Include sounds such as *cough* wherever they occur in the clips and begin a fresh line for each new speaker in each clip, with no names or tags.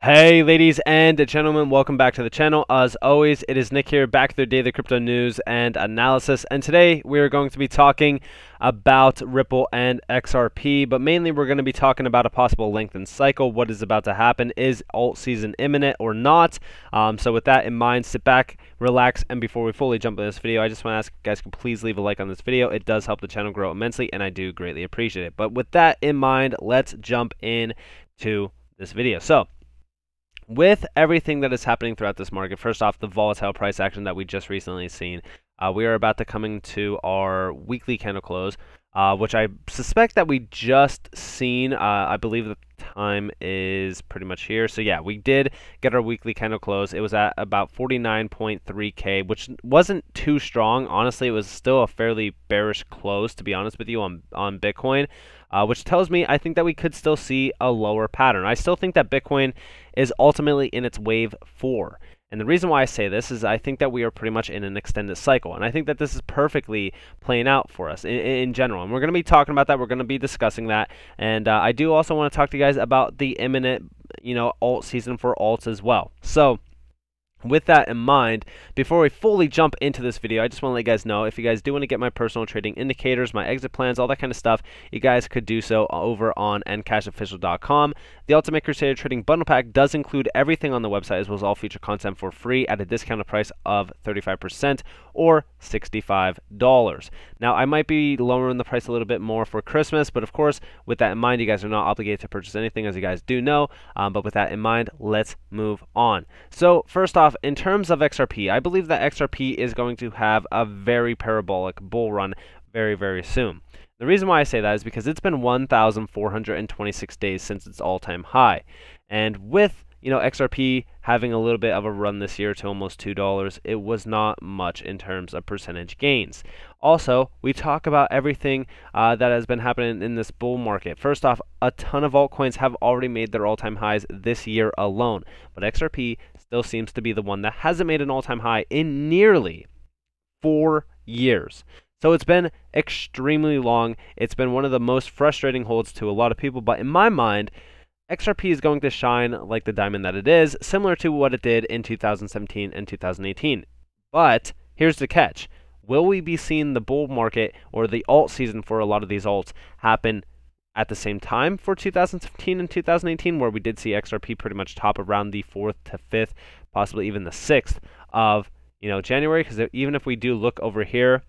Hey, ladies and gentlemen, welcome back to the channel. As always, it is Nick here, back with your daily crypto news and analysis. And today we are going to be talking about Ripple and XRP, but mainly we're going to be talking about a possible lengthened cycle. What is about to happen? Is alt season imminent or not? Um, so, with that in mind, sit back, relax, and before we fully jump into this video, I just want to ask you guys can please leave a like on this video. It does help the channel grow immensely, and I do greatly appreciate it. But with that in mind, let's jump in to this video. So, with everything that is happening throughout this market, first off, the volatile price action that we just recently seen, uh, we are about to come into our weekly candle close uh, which I suspect that we just seen. Uh, I believe the time is pretty much here. So yeah, we did get our weekly candle close. It was at about 49.3k, which wasn't too strong. Honestly, it was still a fairly bearish close, to be honest with you, on on Bitcoin. Uh, which tells me I think that we could still see a lower pattern. I still think that Bitcoin is ultimately in its wave four. And the reason why I say this is I think that we are pretty much in an extended cycle. And I think that this is perfectly playing out for us in, in general. And we're going to be talking about that. We're going to be discussing that. And uh, I do also want to talk to you guys about the imminent, you know, alt season for alts as well. So with that in mind, before we fully jump into this video, I just want to let you guys know if you guys do want to get my personal trading indicators, my exit plans, all that kind of stuff, you guys could do so over on ncashofficial.com. The Ultimate Crusader Trading Bundle Pack does include everything on the website as well as all future content for free at a discounted price of 35% or $65. Now, I might be lowering the price a little bit more for Christmas, but of course, with that in mind, you guys are not obligated to purchase anything as you guys do know. Um, but with that in mind, let's move on. So, first off, off, in terms of XRP, I believe that XRP is going to have a very parabolic bull run very, very soon. The reason why I say that is because it's been 1,426 days since its all-time high. And with, you know, XRP having a little bit of a run this year to almost $2, it was not much in terms of percentage gains. Also, we talk about everything uh, that has been happening in this bull market. First off, a ton of altcoins have already made their all-time highs this year alone, but XRP still seems to be the one that hasn't made an all time high in nearly four years. So it's been extremely long. It's been one of the most frustrating holds to a lot of people, but in my mind, XRP is going to shine like the diamond that it is, similar to what it did in 2017 and 2018. But here's the catch will we be seeing the bull market or the alt season for a lot of these alts happen at the same time for 2015 and 2018, where we did see XRP pretty much top around the fourth to fifth, possibly even the sixth of you know January. Because even if we do look over here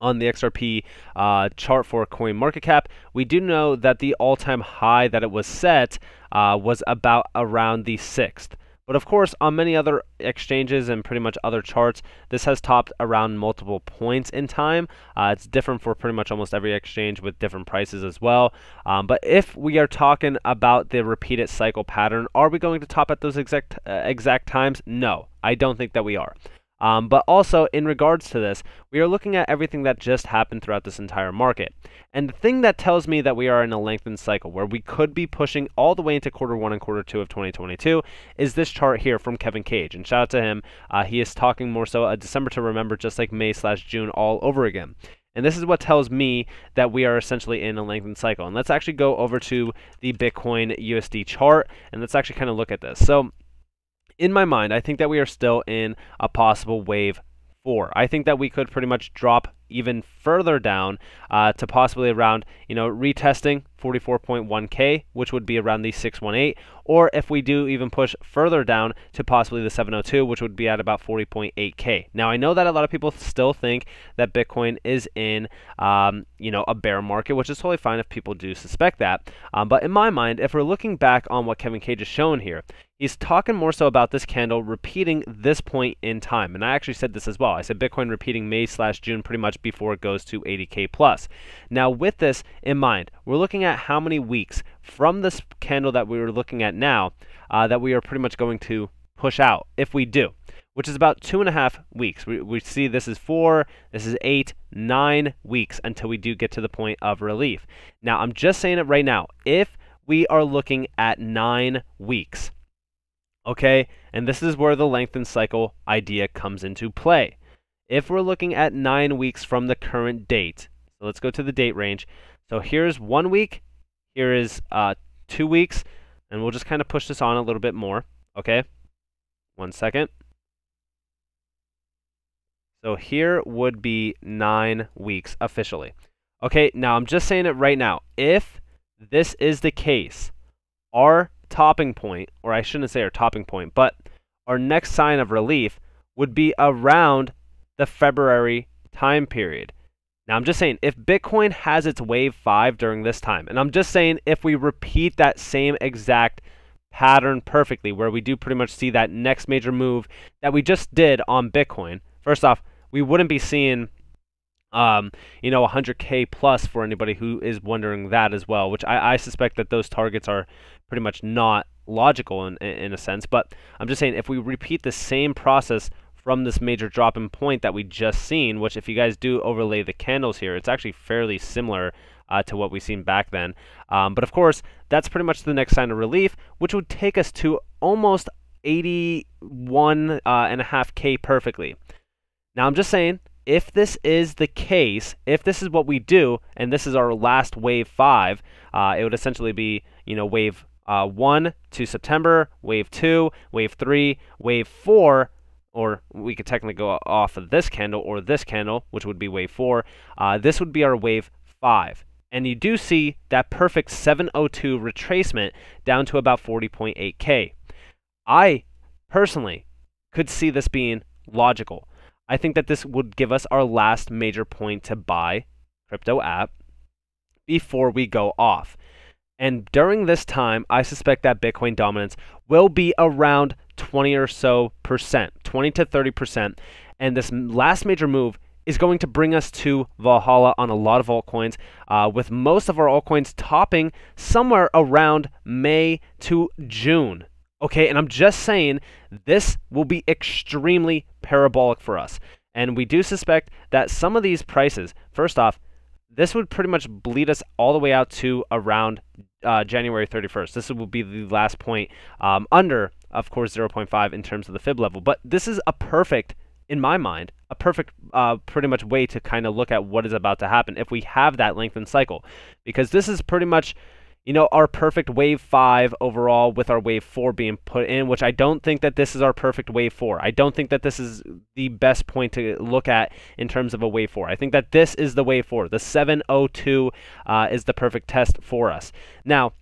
on the XRP uh, chart for Coin Market Cap, we do know that the all-time high that it was set uh, was about around the sixth. But of course, on many other exchanges and pretty much other charts, this has topped around multiple points in time. Uh, it's different for pretty much almost every exchange with different prices as well. Um, but if we are talking about the repeated cycle pattern, are we going to top at those exact uh, exact times? No, I don't think that we are. Um, but also, in regards to this, we are looking at everything that just happened throughout this entire market. And the thing that tells me that we are in a lengthened cycle, where we could be pushing all the way into quarter one and quarter two of 2022, is this chart here from Kevin Cage. And shout out to him. Uh, he is talking more so a uh, December to remember, just like May slash June all over again. And this is what tells me that we are essentially in a lengthened cycle. And let's actually go over to the Bitcoin USD chart, and let's actually kind of look at this. So in my mind, I think that we are still in a possible wave four. I think that we could pretty much drop even further down uh, to possibly around, you know, retesting 44.1K, which would be around the 618, or if we do even push further down to possibly the 702, which would be at about 40.8K. Now, I know that a lot of people still think that Bitcoin is in, um, you know, a bear market, which is totally fine if people do suspect that. Um, but in my mind, if we're looking back on what Kevin Cage has shown here, he's talking more so about this candle repeating this point in time. And I actually said this as well. I said Bitcoin repeating May slash June pretty much much before it goes to 80K plus. Now, with this in mind, we're looking at how many weeks from this candle that we were looking at now uh, that we are pretty much going to push out if we do, which is about two and a half weeks. We, we see this is four, this is eight, nine weeks until we do get to the point of relief. Now, I'm just saying it right now. If we are looking at nine weeks, okay, and this is where the lengthened cycle idea comes into play. If we're looking at nine weeks from the current date, so let's go to the date range. So here's one week, here is uh, two weeks, and we'll just kind of push this on a little bit more, okay? One second. So here would be nine weeks officially. Okay, now I'm just saying it right now. If this is the case, our topping point, or I shouldn't say our topping point, but our next sign of relief would be around the February time period. Now, I'm just saying, if Bitcoin has its wave five during this time, and I'm just saying if we repeat that same exact pattern perfectly, where we do pretty much see that next major move that we just did on Bitcoin, first off, we wouldn't be seeing. Um, you know, 100k plus for anybody who is wondering that as well, which I, I suspect that those targets are pretty much not logical in, in a sense. But I'm just saying, if we repeat the same process from this major drop in point that we just seen, which if you guys do overlay the candles here, it's actually fairly similar uh, to what we've seen back then. Um, but of course, that's pretty much the next sign of relief, which would take us to almost 81 uh, and a half K perfectly. Now I'm just saying, if this is the case, if this is what we do, and this is our last wave five, uh, it would essentially be, you know, wave uh, one to September, wave two, wave three, wave four, or we could technically go off of this candle or this candle, which would be wave four. Uh, this would be our wave five. And you do see that perfect 702 retracement down to about 40.8K. I personally could see this being logical. I think that this would give us our last major point to buy crypto app before we go off. And during this time, I suspect that Bitcoin dominance will be around 20 or so percent, 20 to 30 percent. And this last major move is going to bring us to Valhalla on a lot of altcoins, uh, with most of our altcoins topping somewhere around May to June. Okay, and I'm just saying this will be extremely parabolic for us. And we do suspect that some of these prices, first off, this would pretty much bleed us all the way out to around uh, January 31st. This will be the last point um, under of course 0.5 in terms of the fib level. But this is a perfect, in my mind, a perfect uh, pretty much way to kind of look at what is about to happen if we have that lengthened cycle. Because this is pretty much, you know, our perfect wave 5 overall with our wave 4 being put in, which I don't think that this is our perfect wave 4. I don't think that this is the best point to look at in terms of a wave 4. I think that this is the wave 4. The 702 uh, is the perfect test for us. Now,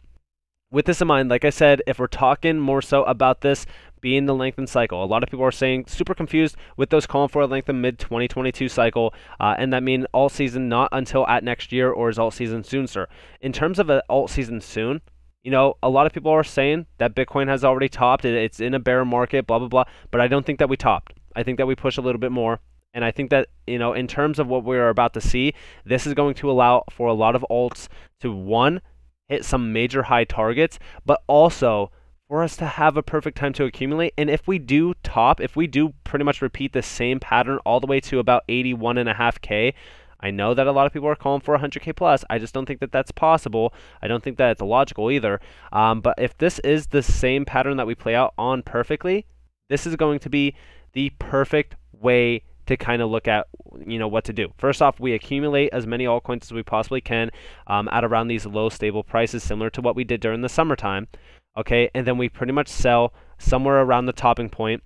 with this in mind, like I said, if we're talking more so about this being the lengthened cycle, a lot of people are saying super confused with those calling for a lengthened mid 2022 cycle, uh, and that mean all season not until at next year or is all season soon, sir. In terms of an alt season soon, you know, a lot of people are saying that Bitcoin has already topped, it's in a bear market, blah, blah, blah, but I don't think that we topped. I think that we push a little bit more. And I think that, you know, in terms of what we are about to see, this is going to allow for a lot of alts to one, hit some major high targets, but also for us to have a perfect time to accumulate. And if we do top, if we do pretty much repeat the same pattern all the way to about 81.5K, I know that a lot of people are calling for 100K plus. I just don't think that that's possible. I don't think that it's logical either. Um, but if this is the same pattern that we play out on perfectly, this is going to be the perfect way to kind of look at you know what to do. First off, we accumulate as many altcoins as we possibly can um, at around these low stable prices, similar to what we did during the summertime. Okay, and then we pretty much sell somewhere around the topping point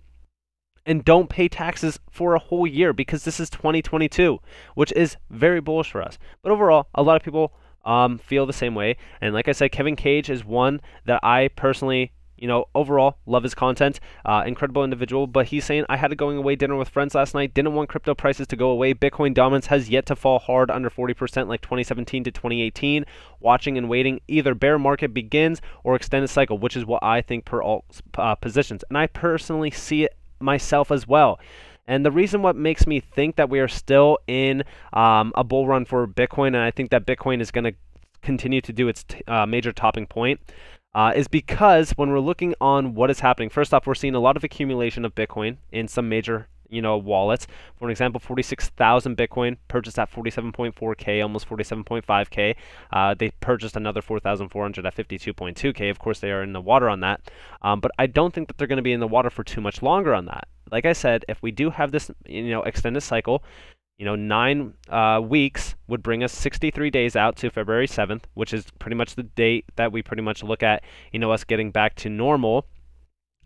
and don't pay taxes for a whole year because this is 2022, which is very bullish for us. But overall, a lot of people um, feel the same way. And like I said, Kevin Cage is one that I personally you know, overall, love his content, uh, incredible individual. But he's saying, I had a going away dinner with friends last night, didn't want crypto prices to go away. Bitcoin dominance has yet to fall hard under 40% like 2017 to 2018. Watching and waiting, either bear market begins or extended cycle, which is what I think per all uh, positions. And I personally see it myself as well. And the reason what makes me think that we are still in um, a bull run for Bitcoin, and I think that Bitcoin is going to continue to do its t- uh, major topping point uh, is because when we're looking on what is happening, first off, we're seeing a lot of accumulation of Bitcoin in some major you know wallets. For an example, 46,000 Bitcoin purchased at 47.4k, almost 47.5k. Uh, they purchased another 4,400 at 52.2k. Of course, they are in the water on that, um, but I don't think that they're going to be in the water for too much longer on that. Like I said, if we do have this you know extended cycle, you know, nine uh, weeks would bring us 63 days out to February 7th, which is pretty much the date that we pretty much look at, you know, us getting back to normal.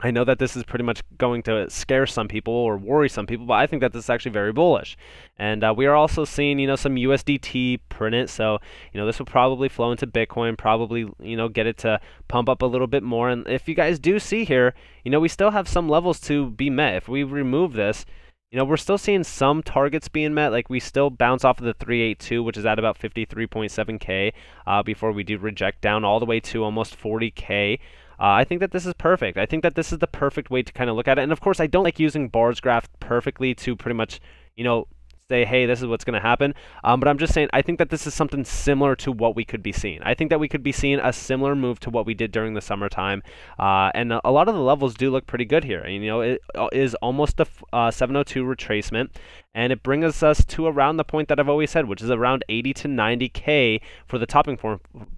I know that this is pretty much going to scare some people or worry some people, but I think that this is actually very bullish. And uh, we are also seeing, you know, some USDT print it. So, you know, this will probably flow into Bitcoin, probably, you know, get it to pump up a little bit more. And if you guys do see here, you know, we still have some levels to be met. If we remove this, you know, we're still seeing some targets being met. Like we still bounce off of the 382, which is at about 53.7K uh, before we do reject down all the way to almost 40K. Uh, I think that this is perfect. I think that this is the perfect way to kind of look at it. And of course, I don't like using bars graph perfectly to pretty much, you know, say, hey, this is what's going to happen. Um, but I'm just saying, I think that this is something similar to what we could be seeing. I think that we could be seeing a similar move to what we did during the summertime. Uh, and a lot of the levels do look pretty good here. You know, it uh, is almost a uh, 702 retracement. And it brings us to around the point that I've always said, which is around 80 to 90K for the topping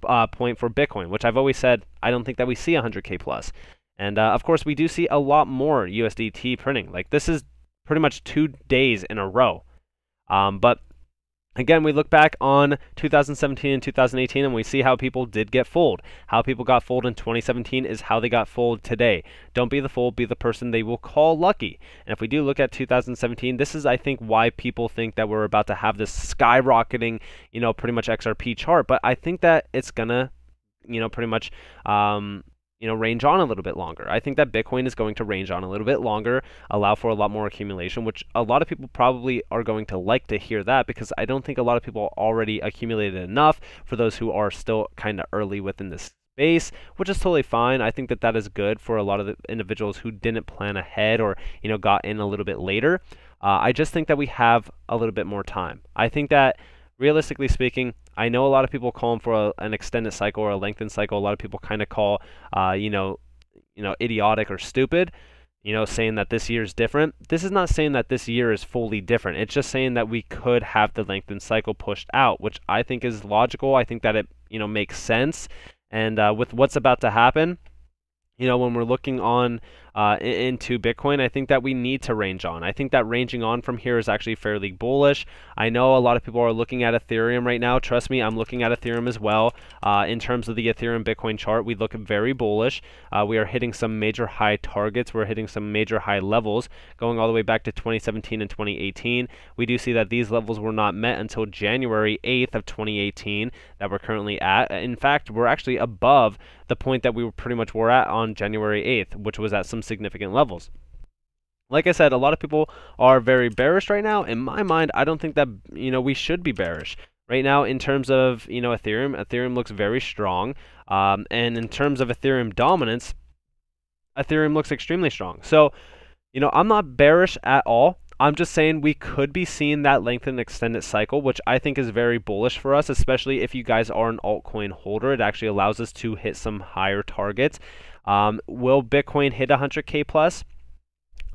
uh, point for Bitcoin, which I've always said, I don't think that we see 100K plus. And uh, of course, we do see a lot more USDT printing. Like this is pretty much two days in a row um, but again, we look back on 2017 and 2018 and we see how people did get fooled. How people got fooled in 2017 is how they got fooled today. Don't be the fool, be the person they will call lucky. And if we do look at 2017, this is, I think, why people think that we're about to have this skyrocketing, you know, pretty much XRP chart. But I think that it's going to, you know, pretty much. Um, you know range on a little bit longer. I think that Bitcoin is going to range on a little bit longer, allow for a lot more accumulation, which a lot of people probably are going to like to hear that because I don't think a lot of people already accumulated enough for those who are still kind of early within this space, which is totally fine. I think that that is good for a lot of the individuals who didn't plan ahead or you know got in a little bit later. Uh, I just think that we have a little bit more time. I think that realistically speaking, I know a lot of people call them for a, an extended cycle or a lengthened cycle. A lot of people kind of call, uh, you know, you know, idiotic or stupid. You know, saying that this year is different. This is not saying that this year is fully different. It's just saying that we could have the lengthened cycle pushed out, which I think is logical. I think that it, you know, makes sense. And uh, with what's about to happen, you know, when we're looking on uh, into Bitcoin, I think that we need to range on. I think that ranging on from here is actually fairly bullish. I know a lot of people are looking at Ethereum right now. Trust me, I'm looking at Ethereum as well. Uh, in terms of the Ethereum Bitcoin chart, we look very bullish. Uh, we are hitting some major high targets. We're hitting some major high levels going all the way back to 2017 and 2018. We do see that these levels were not met until January 8th of 2018 that we're currently at. In fact, we're actually above the point that we pretty much were at on January 8th, which was at some significant levels. Like I said, a lot of people are very bearish right now. In my mind, I don't think that, you know, we should be bearish right now in terms of you know ethereum ethereum looks very strong um, and in terms of ethereum dominance ethereum looks extremely strong so you know i'm not bearish at all i'm just saying we could be seeing that lengthened extended cycle which i think is very bullish for us especially if you guys are an altcoin holder it actually allows us to hit some higher targets um, will Bitcoin hit 100K plus?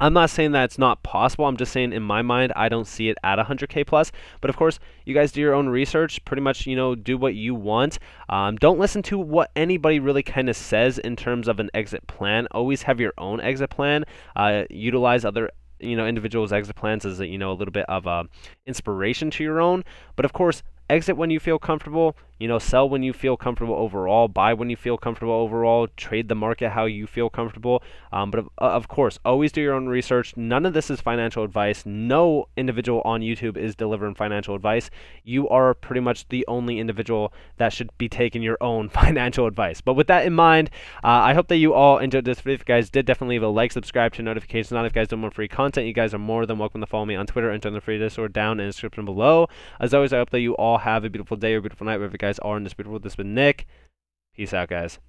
I'm not saying that it's not possible. I'm just saying in my mind, I don't see it at 100k plus. But of course, you guys do your own research. Pretty much, you know, do what you want. Um, don't listen to what anybody really kind of says in terms of an exit plan. Always have your own exit plan. Uh, utilize other you know individuals' exit plans as a, you know a little bit of a uh, inspiration to your own. But of course, exit when you feel comfortable you know, sell when you feel comfortable overall, buy when you feel comfortable overall, trade the market how you feel comfortable. Um, but of, uh, of, course, always do your own research. None of this is financial advice. No individual on YouTube is delivering financial advice. You are pretty much the only individual that should be taking your own *laughs* financial advice. But with that in mind, uh, I hope that you all enjoyed this video. If you guys did, definitely leave a like, subscribe to notifications on. If you guys don't want free content, you guys are more than welcome to follow me on Twitter and turn the free Discord down in the description below. As always, I hope that you all have a beautiful day or beautiful night, wherever you guys guys are in Undisputed World. This has been Nick. Peace out, guys.